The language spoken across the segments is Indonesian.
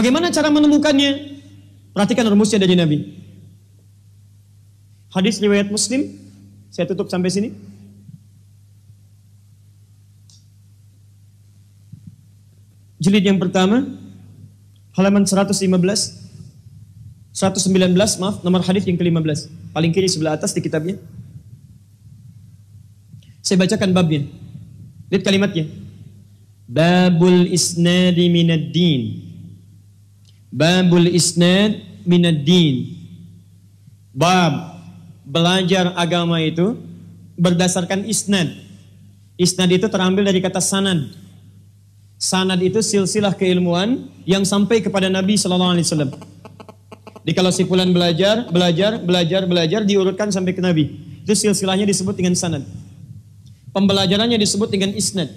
Bagaimana cara menemukannya? Perhatikan rumusnya dari Nabi. Hadis riwayat Muslim, saya tutup sampai sini. Jilid yang pertama, halaman 115, 119, maaf, nomor hadis yang ke-15. Paling kiri sebelah atas di kitabnya. Saya bacakan babnya. Lihat kalimatnya. Babul isnadi minad din. Babul isnad minad din. Bab belajar agama itu berdasarkan isnad. Isnad itu terambil dari kata sanad. Sanad itu silsilah keilmuan yang sampai kepada Nabi Shallallahu Alaihi Wasallam. Jadi kalau si fulan belajar, belajar, belajar, belajar diurutkan sampai ke Nabi. Itu silsilahnya disebut dengan sanad. Pembelajarannya disebut dengan isnad.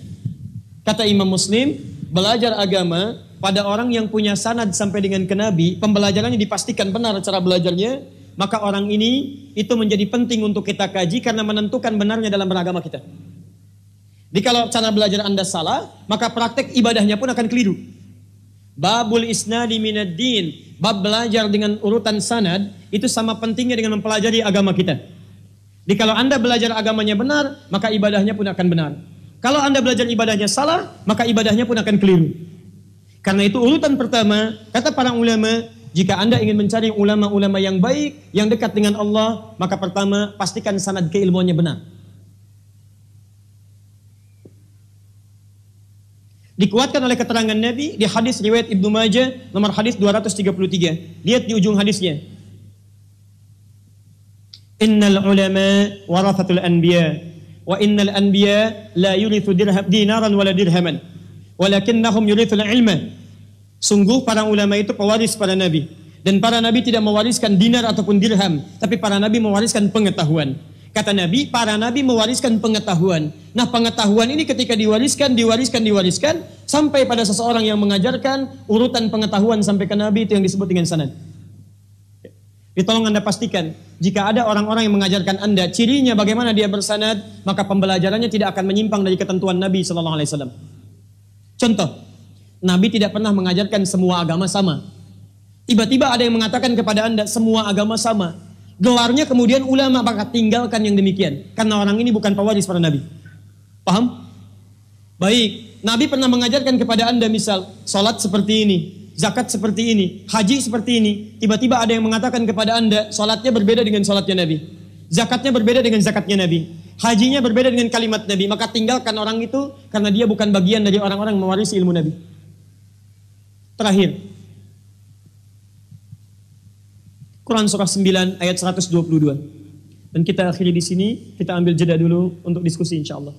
Kata Imam Muslim, belajar agama pada orang yang punya sanad sampai dengan ke Nabi, pembelajarannya dipastikan benar cara belajarnya, maka orang ini itu menjadi penting untuk kita kaji karena menentukan benarnya dalam beragama kita. Jadi kalau cara belajar Anda salah, maka praktek ibadahnya pun akan keliru. Babul isnadi minad din, bab belajar dengan urutan sanad, itu sama pentingnya dengan mempelajari agama kita. Jadi kalau Anda belajar agamanya benar, maka ibadahnya pun akan benar. Kalau Anda belajar ibadahnya salah, maka ibadahnya pun akan keliru. Karena itu urutan pertama, kata para ulama, jika Anda ingin mencari ulama-ulama yang baik, yang dekat dengan Allah, maka pertama pastikan sanad keilmuannya benar. Dikuatkan oleh keterangan Nabi di hadis riwayat Ibnu Majah nomor hadis 233. Lihat di ujung hadisnya. Innal ulama warathatul anbiya wa innal anbiya la yurithu dirham dinaran wala dirhaman walakinnahum yurithul ilma. Sungguh para ulama itu pewaris para nabi. Dan para nabi tidak mewariskan dinar ataupun dirham, tapi para nabi mewariskan pengetahuan. Kata Nabi, para nabi mewariskan pengetahuan. Nah, pengetahuan ini ketika diwariskan, diwariskan, diwariskan sampai pada seseorang yang mengajarkan urutan pengetahuan sampai ke nabi itu yang disebut dengan sanad. Ditolong Anda pastikan, jika ada orang-orang yang mengajarkan Anda cirinya bagaimana dia bersanad, maka pembelajarannya tidak akan menyimpang dari ketentuan Nabi sallallahu alaihi wasallam. Contoh, Nabi tidak pernah mengajarkan semua agama sama. Tiba-tiba ada yang mengatakan kepada Anda semua agama sama. Gelarnya kemudian ulama maka tinggalkan yang demikian. Karena orang ini bukan pewaris para Nabi. Paham? Baik, Nabi pernah mengajarkan kepada Anda misal, sholat seperti ini, zakat seperti ini, haji seperti ini. Tiba-tiba ada yang mengatakan kepada Anda, sholatnya berbeda dengan sholatnya Nabi. Zakatnya berbeda dengan zakatnya Nabi Hajinya berbeda dengan kalimat Nabi, maka tinggalkan orang itu karena dia bukan bagian dari orang-orang mewarisi ilmu Nabi. Terakhir. Quran surah 9 ayat 122. Dan kita akhiri di sini, kita ambil jeda dulu untuk diskusi insya Allah.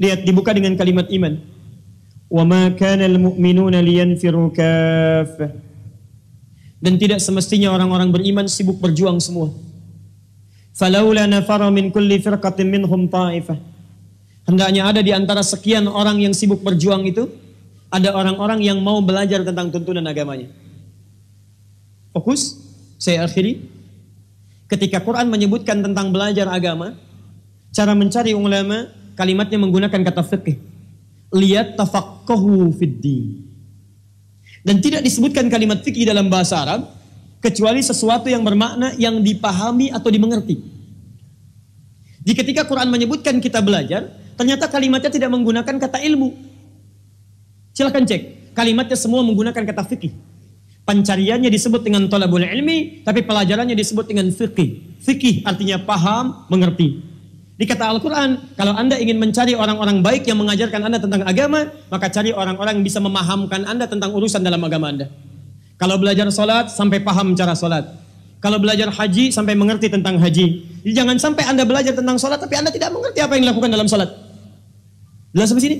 Lihat dibuka dengan kalimat iman. وَمَا كَانَ الْمُؤْمِنُونَ لِيَنْفِرُوا كَافَّةً dan tidak semestinya orang-orang beriman sibuk berjuang semua. Falaula nafara min kulli firqatin minhum ta'ifah. Hendaknya ada di antara sekian orang yang sibuk berjuang itu, ada orang-orang yang mau belajar tentang tuntunan agamanya. Fokus, saya akhiri. Ketika Quran menyebutkan tentang belajar agama, cara mencari ulama, kalimatnya menggunakan kata fikih. Lihat tafakkuhu fid dan tidak disebutkan kalimat fikih dalam bahasa Arab kecuali sesuatu yang bermakna yang dipahami atau dimengerti. Di ketika Quran menyebutkan kita belajar, ternyata kalimatnya tidak menggunakan kata ilmu. Silahkan cek, kalimatnya semua menggunakan kata fikih. Pencariannya disebut dengan tolabul ilmi, tapi pelajarannya disebut dengan fikih. Fikih artinya paham, mengerti. Di kata Al-Quran, kalau Anda ingin mencari orang-orang baik yang mengajarkan Anda tentang agama, maka cari orang-orang yang bisa memahamkan Anda tentang urusan dalam agama Anda. Kalau belajar sholat, sampai paham cara sholat. Kalau belajar haji, sampai mengerti tentang haji. Jadi jangan sampai Anda belajar tentang sholat, tapi Anda tidak mengerti apa yang dilakukan dalam sholat. Jelas sampai sini?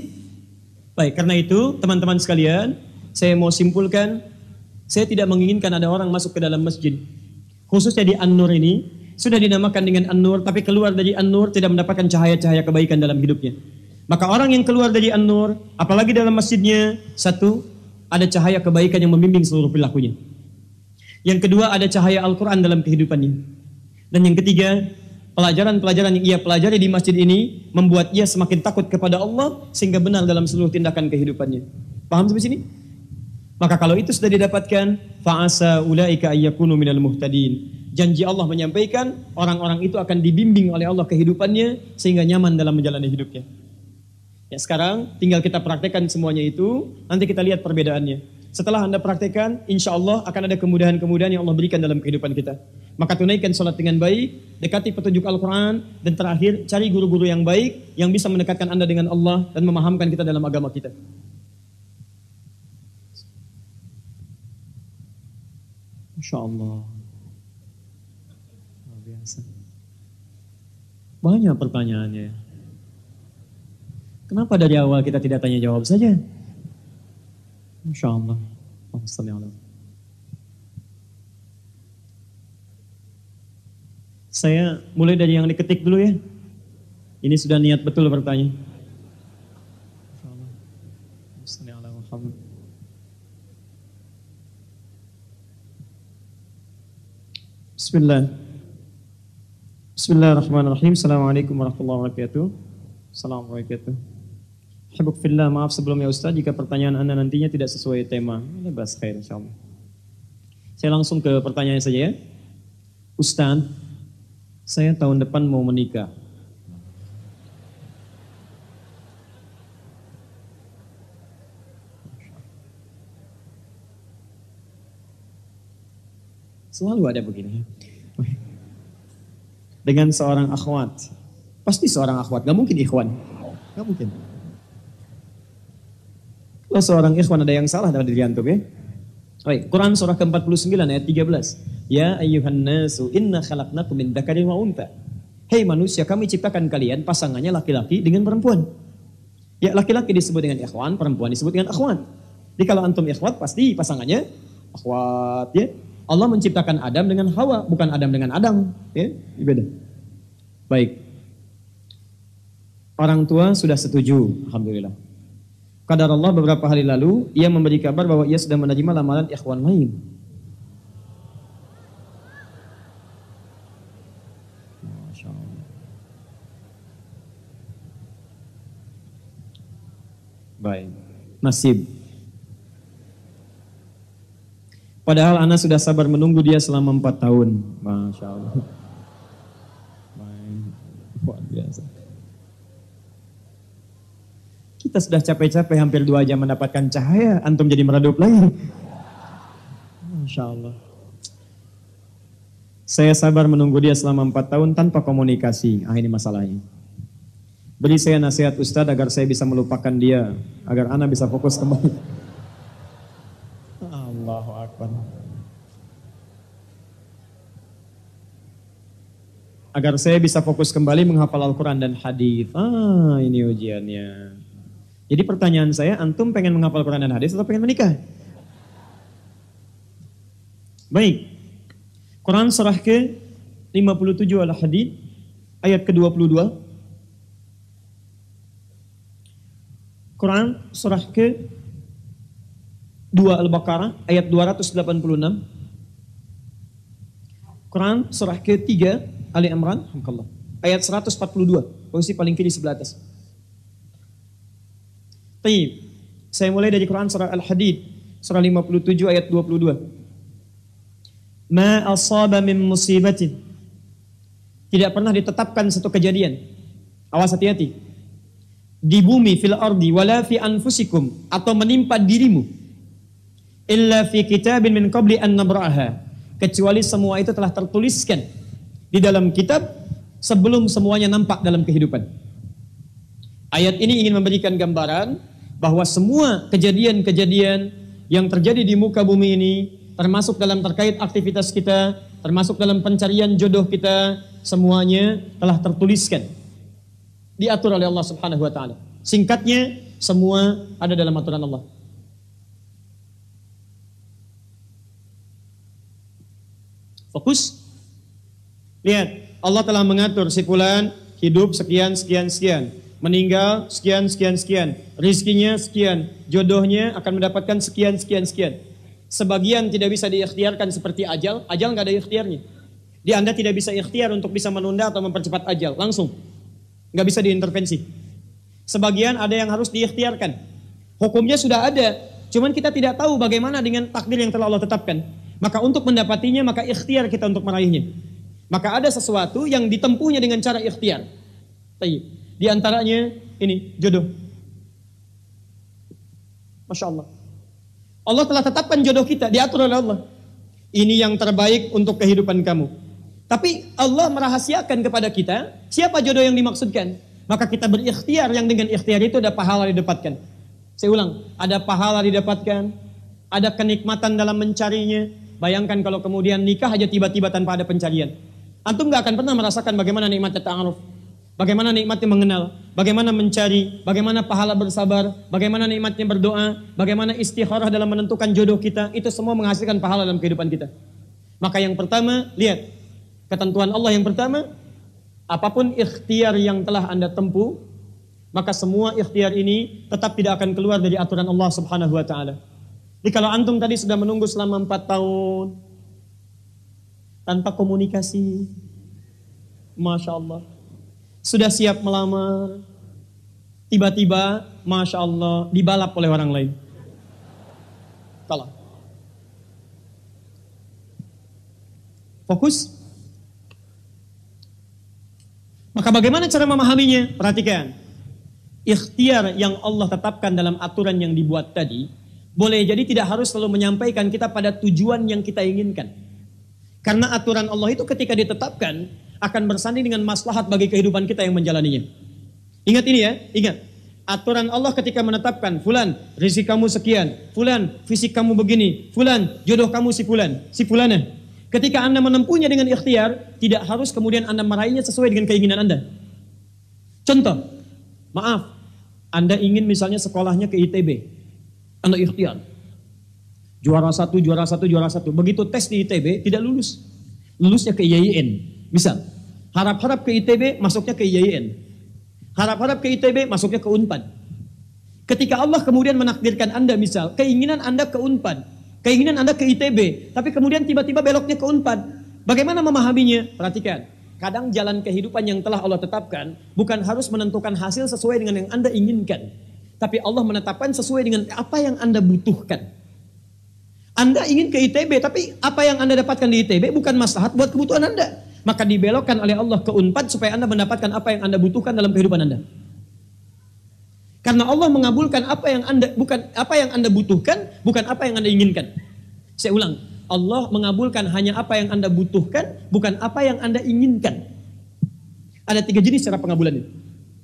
Baik, karena itu teman-teman sekalian, saya mau simpulkan, saya tidak menginginkan ada orang masuk ke dalam masjid. Khususnya di An-Nur ini, sudah dinamakan dengan An-Nur, tapi keluar dari An-Nur tidak mendapatkan cahaya-cahaya kebaikan dalam hidupnya. Maka orang yang keluar dari An-Nur, apalagi dalam masjidnya, satu, ada cahaya kebaikan yang membimbing seluruh perilakunya. Yang kedua, ada cahaya Al-Quran dalam kehidupannya. Dan yang ketiga, pelajaran-pelajaran yang ia pelajari di masjid ini membuat ia semakin takut kepada Allah sehingga benar dalam seluruh tindakan kehidupannya. Paham sampai sini? Maka kalau itu sudah didapatkan, fa'asa ulaika ayyakunu minal muhtadin janji Allah menyampaikan, orang-orang itu akan dibimbing oleh Allah kehidupannya sehingga nyaman dalam menjalani hidupnya. Ya sekarang tinggal kita praktekkan semuanya itu, nanti kita lihat perbedaannya. Setelah Anda praktekkan, insya Allah akan ada kemudahan-kemudahan yang Allah berikan dalam kehidupan kita. Maka tunaikan sholat dengan baik, dekati petunjuk Al-Quran, dan terakhir cari guru-guru yang baik yang bisa mendekatkan Anda dengan Allah dan memahamkan kita dalam agama kita. Insya Allah biasa. Banyak pertanyaannya. Kenapa dari awal kita tidak tanya jawab saja? Masya Allah. Alhamdulillah. Saya mulai dari yang diketik dulu ya. Ini sudah niat betul bertanya. Bismillah. Bismillahirrahmanirrahim. Assalamualaikum warahmatullahi wabarakatuh. Assalamualaikum warahmatullahi wabarakatuh. fillah, maaf sebelumnya Ustaz jika pertanyaan Anda nantinya tidak sesuai tema. Ini bahas khair insyaallah. Saya langsung ke pertanyaan saja ya. Ustaz, saya tahun depan mau menikah. Selalu ada begini dengan seorang akhwat. Pasti seorang akhwat, gak mungkin ikhwan. Gak mungkin. Kalau seorang ikhwan ada yang salah dalam diri antum ya. Baik, Quran surah ke-49 ayat 13. Ya ayyuhan nasu inna khalaqnakum min dzakarin wa unta. Hei manusia, kami ciptakan kalian pasangannya laki-laki dengan perempuan. Ya laki-laki disebut dengan ikhwan, perempuan disebut dengan akhwat. Jadi kalau antum ikhwat pasti pasangannya akhwat ya. Allah menciptakan Adam dengan Hawa, bukan Adam dengan Adam. Ya, beda. Baik. Orang tua sudah setuju, alhamdulillah. Kadar Allah beberapa hari lalu ia memberi kabar bahwa ia sedang menerima lamaran ikhwan lain. Baik. Nasib. Padahal Ana sudah sabar menunggu dia selama empat tahun. Masya Allah. Luar biasa. Kita sudah capek-capek hampir dua jam mendapatkan cahaya. Antum jadi meredup lagi. Masya Allah. Saya sabar menunggu dia selama empat tahun tanpa komunikasi. Ah ini masalahnya. Beri saya nasihat Ustadz agar saya bisa melupakan dia. Agar Ana bisa fokus kembali. agar saya bisa fokus kembali menghafal Al-Quran dan hadis. Ah, ini ujiannya. Jadi pertanyaan saya, antum pengen menghafal Quran dan hadis atau pengen menikah? Baik. Quran surah ke 57 Al-Hadid ayat ke-22. Quran surah ke 2 Al-Baqarah ayat 286. Quran surah ke 3 Ali Imran, Alhamdulillah. Ayat 142, posisi paling kiri sebelah atas. Taib. Saya mulai dari Quran surah Al-Hadid, surah 57 ayat 22. Ma asaba min musibatin. Tidak pernah ditetapkan satu kejadian. Awas hati-hati. Di bumi fil ardi wala fi anfusikum atau menimpa dirimu. Illa fi kitabin min qabli an nabraha. Kecuali semua itu telah tertuliskan di dalam kitab sebelum semuanya nampak dalam kehidupan. Ayat ini ingin memberikan gambaran bahwa semua kejadian-kejadian yang terjadi di muka bumi ini termasuk dalam terkait aktivitas kita, termasuk dalam pencarian jodoh kita, semuanya telah tertuliskan. Diatur oleh Allah Subhanahu wa taala. Singkatnya, semua ada dalam aturan Allah. Fokus Lihat, Allah telah mengatur si fulan hidup sekian sekian sekian, meninggal sekian sekian sekian, rizkinya sekian, jodohnya akan mendapatkan sekian sekian sekian. Sebagian tidak bisa diikhtiarkan seperti ajal, ajal nggak ada ikhtiarnya. Di Anda tidak bisa ikhtiar untuk bisa menunda atau mempercepat ajal, langsung. Nggak bisa diintervensi. Sebagian ada yang harus diikhtiarkan. Hukumnya sudah ada, cuman kita tidak tahu bagaimana dengan takdir yang telah Allah tetapkan. Maka untuk mendapatinya, maka ikhtiar kita untuk meraihnya. Maka ada sesuatu yang ditempuhnya dengan cara ikhtiar. Tapi Di antaranya ini jodoh. Masya Allah. Allah telah tetapkan jodoh kita, diatur oleh Allah. Ini yang terbaik untuk kehidupan kamu. Tapi Allah merahasiakan kepada kita siapa jodoh yang dimaksudkan. Maka kita berikhtiar yang dengan ikhtiar itu ada pahala didapatkan. Saya ulang, ada pahala didapatkan, ada kenikmatan dalam mencarinya. Bayangkan kalau kemudian nikah aja tiba-tiba tanpa ada pencarian. Antum gak akan pernah merasakan bagaimana nikmatnya ta'aruf. Bagaimana nikmatnya mengenal, bagaimana mencari, bagaimana pahala bersabar, bagaimana nikmatnya berdoa, bagaimana istikharah dalam menentukan jodoh kita, itu semua menghasilkan pahala dalam kehidupan kita. Maka yang pertama, lihat ketentuan Allah yang pertama, apapun ikhtiar yang telah Anda tempuh, maka semua ikhtiar ini tetap tidak akan keluar dari aturan Allah Subhanahu wa taala. Jadi kalau antum tadi sudah menunggu selama 4 tahun, tanpa komunikasi. Masya Allah. Sudah siap melamar, tiba-tiba Masya Allah dibalap oleh orang lain. kalah. Fokus. Maka bagaimana cara memahaminya? Perhatikan. Ikhtiar yang Allah tetapkan dalam aturan yang dibuat tadi, boleh jadi tidak harus selalu menyampaikan kita pada tujuan yang kita inginkan. Karena aturan Allah itu ketika ditetapkan akan bersanding dengan maslahat bagi kehidupan kita yang menjalaninya. Ingat ini ya, ingat. Aturan Allah ketika menetapkan, fulan, rezeki kamu sekian, fulan, fisik kamu begini, fulan, jodoh kamu si fulan, si fulana. Ketika Anda menempuhnya dengan ikhtiar, tidak harus kemudian Anda meraihnya sesuai dengan keinginan Anda. Contoh, maaf, Anda ingin misalnya sekolahnya ke ITB, Anda ikhtiar, Juara satu, juara satu, juara satu. Begitu tes di ITB, tidak lulus. Lulusnya ke IAIN. Misal, harap-harap ke ITB, masuknya ke IAIN. Harap-harap ke ITB, masuknya ke UNPAD. Ketika Allah kemudian menakdirkan Anda misal, keinginan Anda ke UNPAD, keinginan Anda ke ITB, tapi kemudian tiba-tiba beloknya ke UNPAD. Bagaimana memahaminya? Perhatikan. Kadang jalan kehidupan yang telah Allah tetapkan bukan harus menentukan hasil sesuai dengan yang Anda inginkan. Tapi Allah menetapkan sesuai dengan apa yang Anda butuhkan. Anda ingin ke ITB, tapi apa yang Anda dapatkan di ITB bukan maslahat buat kebutuhan Anda. Maka dibelokkan oleh Allah ke Unpad supaya Anda mendapatkan apa yang Anda butuhkan dalam kehidupan Anda. Karena Allah mengabulkan apa yang Anda bukan apa yang Anda butuhkan, bukan apa yang Anda inginkan. Saya ulang, Allah mengabulkan hanya apa yang Anda butuhkan, bukan apa yang Anda inginkan. Ada tiga jenis cara pengabulan ini.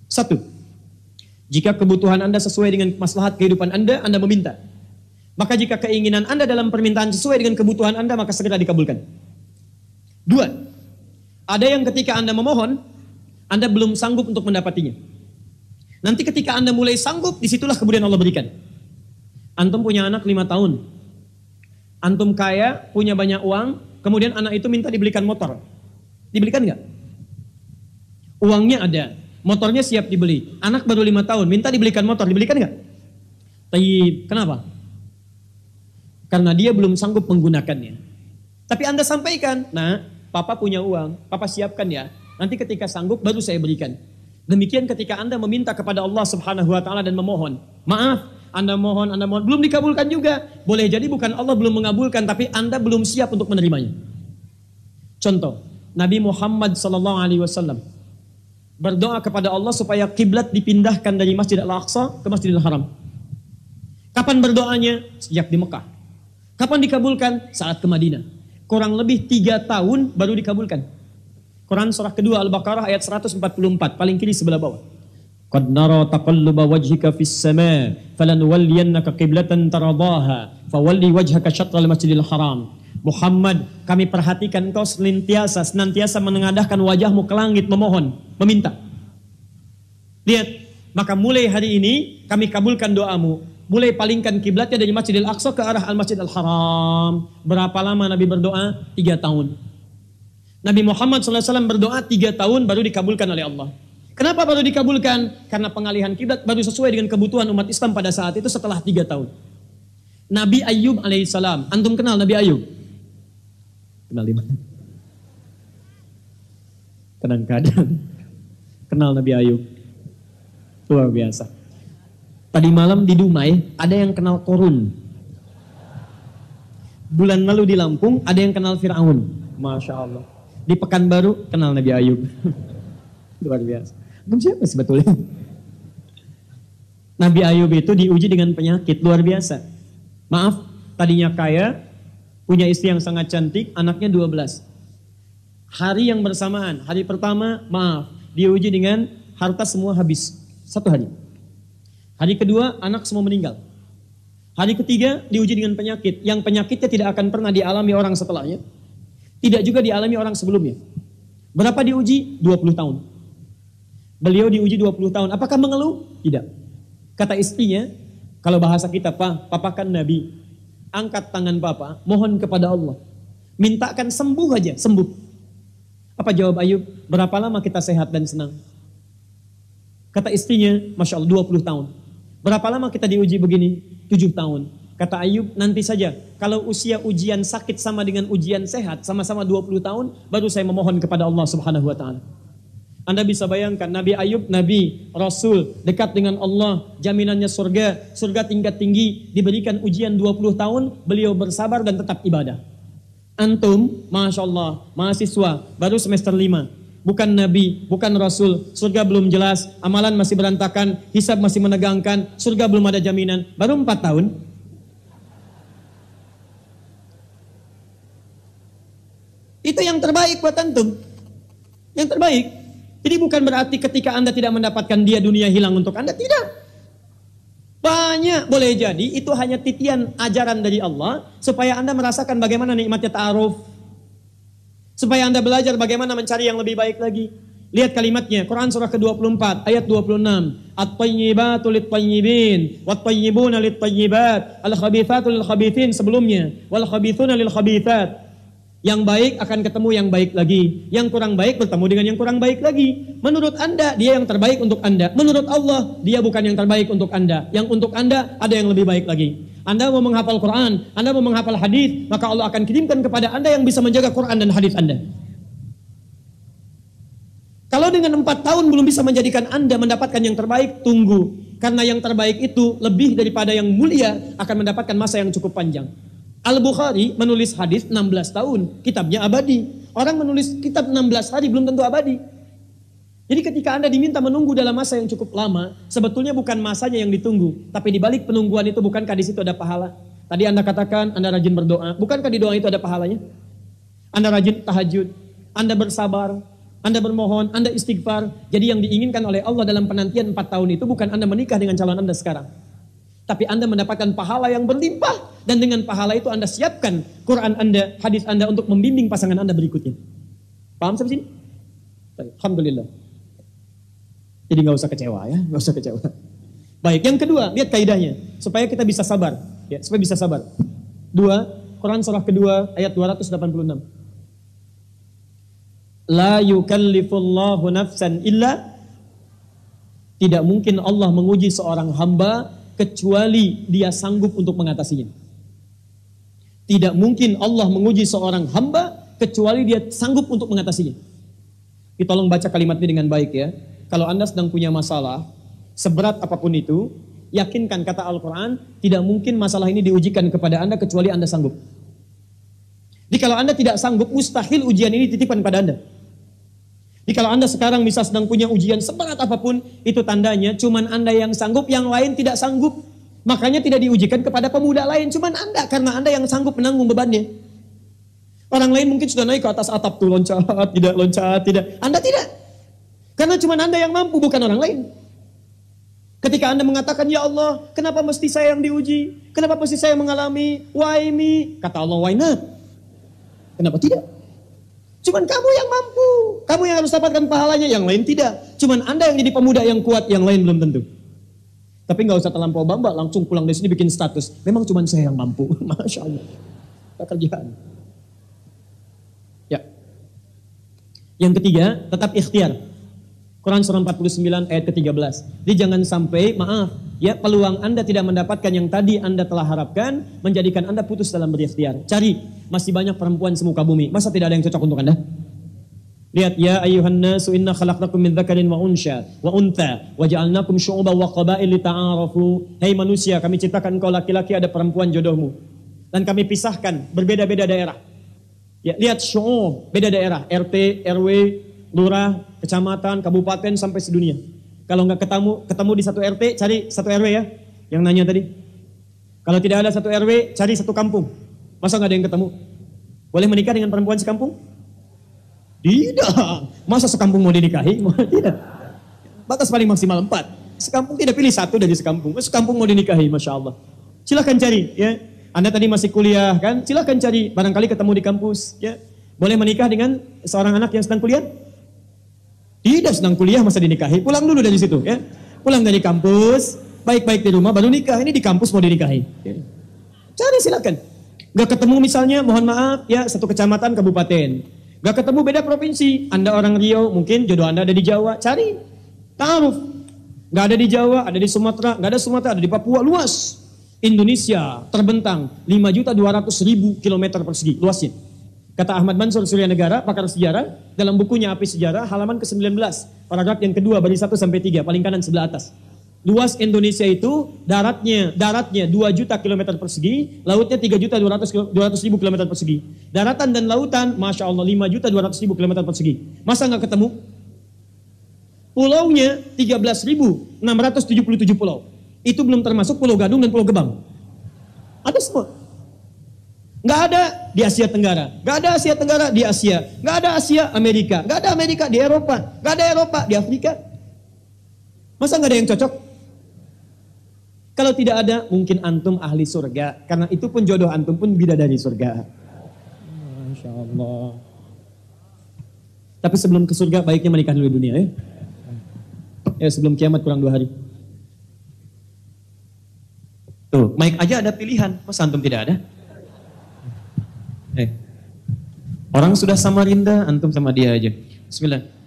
Satu, jika kebutuhan Anda sesuai dengan maslahat kehidupan Anda, Anda meminta. Maka jika keinginan Anda dalam permintaan sesuai dengan kebutuhan Anda, maka segera dikabulkan. Dua, ada yang ketika Anda memohon, Anda belum sanggup untuk mendapatinya. Nanti ketika Anda mulai sanggup, disitulah kemudian Allah berikan. Antum punya anak lima tahun. Antum kaya, punya banyak uang, kemudian anak itu minta dibelikan motor. Dibelikan nggak? Uangnya ada, motornya siap dibeli. Anak baru lima tahun, minta dibelikan motor, dibelikan nggak? Tapi kenapa? karena dia belum sanggup menggunakannya. Tapi Anda sampaikan, nah, papa punya uang, papa siapkan ya. Nanti ketika sanggup baru saya berikan. Demikian ketika Anda meminta kepada Allah Subhanahu wa taala dan memohon. Maaf, Anda mohon, Anda mohon, belum dikabulkan juga. Boleh jadi bukan Allah belum mengabulkan, tapi Anda belum siap untuk menerimanya. Contoh, Nabi Muhammad sallallahu alaihi wasallam berdoa kepada Allah supaya kiblat dipindahkan dari Masjid Al-Aqsa ke Masjidil Haram. Kapan berdoanya? Sejak di Mekah. Kapan dikabulkan? Saat ke Madinah. Kurang lebih tiga tahun baru dikabulkan. Quran surah kedua Al-Baqarah ayat 144 paling kiri sebelah bawah. Qad nara taqalluba wajhika fis sama falanuwalliyannaka qiblatan taradaha fawalli wajhaka syatral masjidil haram. Muhammad, kami perhatikan engkau selintiasa, senantiasa menengadahkan wajahmu ke langit memohon, meminta. Lihat, maka mulai hari ini kami kabulkan doamu mulai palingkan kiblatnya dari Masjidil Aqsa ke arah Al-Masjid Al-Haram. Berapa lama Nabi berdoa? Tiga tahun. Nabi Muhammad SAW berdoa tiga tahun baru dikabulkan oleh Allah. Kenapa baru dikabulkan? Karena pengalihan kiblat baru sesuai dengan kebutuhan umat Islam pada saat itu setelah tiga tahun. Nabi Ayub alaihissalam. Antum kenal Nabi Ayub? Kenal di mana? Kadang-kadang kenal Nabi Ayub. Luar biasa. Tadi malam di Dumai ada yang kenal Korun. Bulan lalu di Lampung ada yang kenal Fir'aun. Masya Allah. Di Pekanbaru kenal Nabi Ayub. Luar biasa. Kamu siapa sebetulnya? Nabi Ayub itu diuji dengan penyakit luar biasa. Maaf, tadinya kaya, punya istri yang sangat cantik, anaknya 12. Hari yang bersamaan, hari pertama, maaf, diuji dengan harta semua habis. Satu hari. Hari kedua, anak semua meninggal. Hari ketiga, diuji dengan penyakit. Yang penyakitnya tidak akan pernah dialami orang setelahnya. Tidak juga dialami orang sebelumnya. Berapa diuji? 20 tahun. Beliau diuji 20 tahun. Apakah mengeluh? Tidak. Kata istrinya, kalau bahasa kita, Pak, Papa kan Nabi. Angkat tangan Papa, mohon kepada Allah. Mintakan sembuh aja, sembuh. Apa jawab Ayub? Berapa lama kita sehat dan senang? Kata istrinya, Masya Allah 20 tahun. Berapa lama kita diuji begini? Tujuh tahun. Kata Ayub, nanti saja. Kalau usia ujian sakit sama dengan ujian sehat, sama-sama 20 tahun, baru saya memohon kepada Allah subhanahu wa ta'ala. Anda bisa bayangkan Nabi Ayub, Nabi, Rasul dekat dengan Allah, jaminannya surga, surga tingkat tinggi, diberikan ujian 20 tahun, beliau bersabar dan tetap ibadah. Antum, Masya Allah, mahasiswa, baru semester 5, bukan nabi, bukan rasul, surga belum jelas, amalan masih berantakan, hisab masih menegangkan, surga belum ada jaminan, baru empat tahun. Itu yang terbaik buat antum. Yang terbaik. Jadi bukan berarti ketika Anda tidak mendapatkan dia dunia hilang untuk Anda, tidak. Banyak boleh jadi itu hanya titian ajaran dari Allah supaya Anda merasakan bagaimana nikmatnya ta'aruf Supaya Anda belajar bagaimana mencari yang lebih baik lagi. Lihat kalimatnya, Quran surah ke-24 ayat 26. At-tayyibatu lit-tayyibin, wat-tayyibuna lit-tayyibat, al-khabithatu lil-khabithin sebelumnya, wal-khabithuna lil-khabithat. Yang baik akan ketemu yang baik lagi, yang kurang baik bertemu dengan yang kurang baik lagi. Menurut Anda, dia yang terbaik untuk Anda. Menurut Allah, dia bukan yang terbaik untuk Anda. Yang untuk Anda ada yang lebih baik lagi. Anda mau menghafal Quran, Anda mau menghafal hadis, maka Allah akan kirimkan kepada Anda yang bisa menjaga Quran dan hadis Anda. Kalau dengan empat tahun belum bisa menjadikan Anda mendapatkan yang terbaik, tunggu. Karena yang terbaik itu lebih daripada yang mulia akan mendapatkan masa yang cukup panjang. Al-Bukhari menulis hadis 16 tahun, kitabnya abadi. Orang menulis kitab 16 hari belum tentu abadi. Jadi ketika Anda diminta menunggu dalam masa yang cukup lama, sebetulnya bukan masanya yang ditunggu, tapi di balik penungguan itu bukankah di situ ada pahala? Tadi Anda katakan Anda rajin berdoa, bukankah di doa itu ada pahalanya? Anda rajin tahajud, Anda bersabar, Anda bermohon, Anda istighfar. Jadi yang diinginkan oleh Allah dalam penantian 4 tahun itu bukan Anda menikah dengan calon Anda sekarang. Tapi Anda mendapatkan pahala yang berlimpah. Dan dengan pahala itu Anda siapkan Quran Anda, hadis Anda untuk membimbing pasangan Anda berikutnya. Paham sampai sini? Alhamdulillah. Jadi nggak usah kecewa ya, nggak usah kecewa. Baik, yang kedua, lihat kaidahnya supaya kita bisa sabar, ya, supaya bisa sabar. Dua, Quran surah kedua ayat 286. La yukallifullahu nafsan illa tidak mungkin Allah menguji seorang hamba kecuali dia sanggup untuk mengatasinya. Tidak mungkin Allah menguji seorang hamba kecuali dia sanggup untuk mengatasinya. Kita tolong baca kalimat ini dengan baik ya. Kalau Anda sedang punya masalah, seberat apapun itu, yakinkan kata Al-Quran, tidak mungkin masalah ini diujikan kepada Anda kecuali Anda sanggup. Jadi kalau Anda tidak sanggup, mustahil ujian ini titipan pada Anda. Jadi kalau Anda sekarang bisa sedang punya ujian seberat apapun, itu tandanya cuman Anda yang sanggup, yang lain tidak sanggup. Makanya tidak diujikan kepada pemuda lain, cuman Anda karena Anda yang sanggup menanggung bebannya. Orang lain mungkin sudah naik ke atas atap tuh loncat, tidak loncat, tidak. Anda tidak. Karena cuma Anda yang mampu, bukan orang lain. Ketika Anda mengatakan, Ya Allah, kenapa mesti saya yang diuji? Kenapa mesti saya yang mengalami? Why me? Kata Allah, why not? Kenapa tidak? Cuman kamu yang mampu. Kamu yang harus dapatkan pahalanya, yang lain tidak. Cuman Anda yang jadi pemuda yang kuat, yang lain belum tentu. Tapi nggak usah terlampau bamba, langsung pulang dari sini bikin status. Memang cuma saya yang mampu. Masya Allah. Pekerjaan. Ya. Yang ketiga, tetap ikhtiar. Quran surah 49 ayat ke-13. Jadi jangan sampai, maaf, ya peluang Anda tidak mendapatkan yang tadi Anda telah harapkan, menjadikan Anda putus dalam berikhtiar. Cari, masih banyak perempuan semuka bumi. Masa tidak ada yang cocok untuk Anda? Lihat ya ayuhan nasu inna khalaqnakum min dzakarin wa unsha wa unta wa ja'alnakum syu'uban wa qabail lita'arafu. Hei manusia, kami ciptakan kau laki-laki ada perempuan jodohmu. Dan kami pisahkan berbeda-beda daerah. Ya, lihat syu'ub beda daerah, RT, RW, lurah, kecamatan, kabupaten sampai sedunia. Kalau nggak ketemu, ketemu di satu RT, cari satu RW ya, yang nanya tadi. Kalau tidak ada satu RW, cari satu kampung. Masa nggak ada yang ketemu? Boleh menikah dengan perempuan sekampung? Tidak. Masa sekampung mau dinikahi? Tidak. Batas paling maksimal empat. Sekampung tidak pilih satu dari sekampung. Sekampung mau dinikahi, Masya Allah. Silahkan cari. ya. Anda tadi masih kuliah kan? Silahkan cari. Barangkali ketemu di kampus. ya. Boleh menikah dengan seorang anak yang sedang kuliah? Tidak sedang kuliah masa dinikahi. Pulang dulu dari situ ya. Pulang dari kampus, baik-baik di rumah baru nikah. Ini di kampus mau dinikahi. Ya. Cari silakan. Gak ketemu misalnya, mohon maaf ya satu kecamatan kabupaten. Gak ketemu beda provinsi. Anda orang rio mungkin jodoh Anda ada di Jawa. Cari. Taruh. Gak ada di Jawa, ada di Sumatera. Gak ada Sumatera, ada di Papua. Luas. Indonesia terbentang 5.200.000 km persegi. Luasnya. Kata Ahmad Mansur Surya Negara, pakar sejarah, dalam bukunya Api Sejarah, halaman ke-19, paragraf yang kedua, baris 1 sampai 3, paling kanan sebelah atas. Luas Indonesia itu daratnya daratnya 2 juta kilometer persegi, lautnya 3 juta 200, 200 ribu kilometer persegi. Daratan dan lautan, Masya Allah 5 juta 200 ribu kilometer persegi. Masa nggak ketemu? Pulaunya 13.677 pulau. Itu belum termasuk Pulau Gadung dan Pulau Gebang. Ada semua. Nggak ada di Asia Tenggara. Gak ada Asia Tenggara di Asia. Gak ada Asia Amerika. Gak ada Amerika di Eropa. Gak ada Eropa di Afrika. Masa gak ada yang cocok? Kalau tidak ada, mungkin antum ahli surga. Karena itu pun jodoh antum pun bidadari surga. Masya Allah. Tapi sebelum ke surga, baiknya menikah dulu di dunia ya. Ya sebelum kiamat kurang dua hari. Tuh, Mike aja ada pilihan, masa antum tidak ada? Eh. Orang sudah sama Rinda, antum sama dia aja. Bismillah.